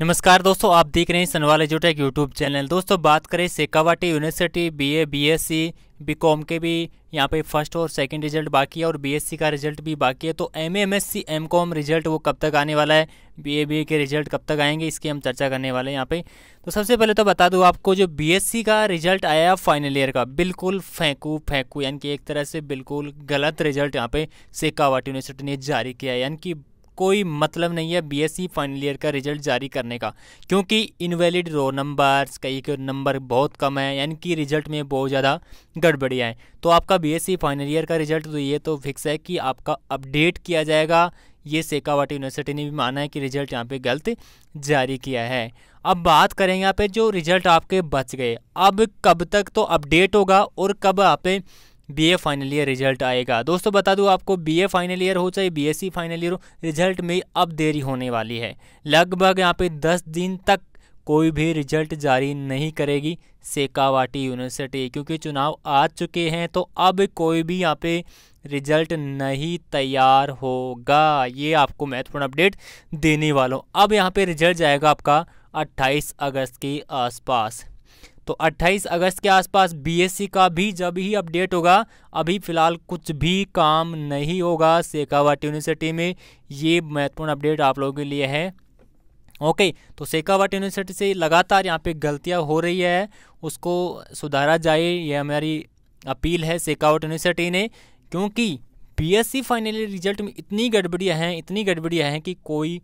नमस्कार दोस्तों आप देख रहे हैं सनवाल एजुटेक यूट्यूब चैनल दोस्तों बात करें Shekhawati university BA BSc BCom के भी यहाँ पे फर्स्ट और सेकंड रिजल्ट बाकी है और बीएससी का रिजल्ट भी बाकी है तो एम एम एमकॉम रिजल्ट वो कब तक आने वाला है बीए बीए के रिजल्ट कब तक आएंगे इसकी हम चर्चा करने वाले हैं यहाँ पे तो सबसे पहले तो बता दूँ आपको जो बी का रिजल्ट आया फाइनल ईयर का बिल्कुल फेंकू फेंकू यानी कि एक तरह से बिल्कुल गलत रिजल्ट यहाँ पे सेकावाटी यूनिवर्सिटी ने जारी किया यानी कि कोई मतलब नहीं है बीएससी फाइनल ईयर का रिजल्ट जारी करने का क्योंकि इनवैलिड रो नंबर्स कई के नंबर बहुत कम है यानी कि रिजल्ट में बहुत ज़्यादा गड़बड़ी आए तो आपका बीएससी फाइनल ईयर का रिजल्ट तो ये तो फिक्स है कि आपका अपडेट किया जाएगा ये सेकावाटी यूनिवर्सिटी ने भी माना है कि रिजल्ट यहाँ पे गलत जारी किया है अब बात करेंगे यहाँ पे जो रिजल्ट आपके बच गए अब कब तक तो अपडेट होगा और कब आप बीए फाइनल ईयर रिजल्ट आएगा दोस्तों बता दूं आपको बीए फाइनल ईयर हो चाहे बीएससी फाइनल ईयर हो रिजल्ट में अब देरी होने वाली है लगभग यहाँ पे दस दिन तक कोई भी रिजल्ट जारी नहीं करेगी सेकावाटी यूनिवर्सिटी क्योंकि चुनाव आ चुके हैं तो अब कोई भी यहाँ पे रिजल्ट नहीं तैयार होगा ये आपको महत्वपूर्ण अपडेट देने वाला हूँ अब यहाँ पे रिजल्ट जाएगा आपका 28 अगस्त के आसपास तो 28 अगस्त के आसपास बीएससी का भी जब ही अपडेट होगा अभी फ़िलहाल कुछ भी काम नहीं होगा शेखावट यूनिवर्सिटी में ये महत्वपूर्ण अपडेट आप लोगों के लिए है ओके तो शेखावट यूनिवर्सिटी से लगातार यहाँ पे गलतियाँ हो रही है उसको सुधारा जाए ये हमारी अपील है शेखावट यूनिवर्सिटी ने क्योंकि सी फाइनली रिजल्ट में इतनी गड़बड़ियाँ हैं इतनी गड़बड़ियाँ हैं कि कोई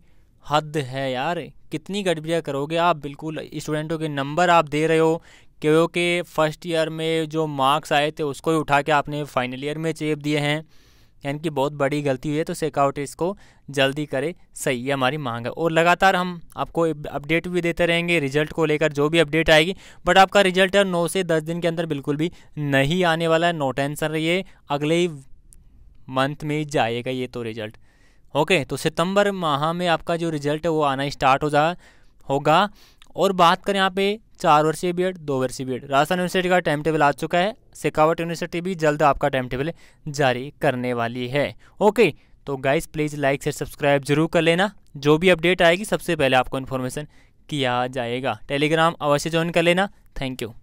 हद है यार कितनी गड़बड़ियाँ करोगे आप बिल्कुल स्टूडेंटों के नंबर आप दे रहे हो क्योंकि फ़र्स्ट ईयर में जो मार्क्स आए थे उसको ही उठा के आपने फाइनल ईयर में चेप दिए हैं यानी कि बहुत बड़ी गलती हुई है तो सेकआउट इसको जल्दी करे सही है हमारी मांग है और लगातार हम आपको अपडेट भी देते रहेंगे रिजल्ट को लेकर जो भी अपडेट आएगी बट आपका रिजल्ट है नौ से दस दिन के अंदर बिल्कुल भी नहीं आने वाला है नो टेंशन रहिए अगले ही मंथ में ही जाएगा ये तो रिजल्ट ओके तो सितंबर माह में आपका जो रिजल्ट है वो आना स्टार्ट हो जा होगा और बात करें यहाँ पे चार वर्षीय बी एड दो वर्षीय बी एड राजस्थान यूनिवर्सिटी का टाइम टेबल आ चुका है सिकावट यूनिवर्सिटी भी जल्द आपका टाइम टेबल जारी करने वाली है ओके तो गाइज प्लीज़ लाइक से सब्सक्राइब जरूर कर लेना जो भी अपडेट आएगी सबसे पहले आपको इन्फॉर्मेशन किया जाएगा टेलीग्राम अवश्य ज्वाइन कर लेना थैंक यू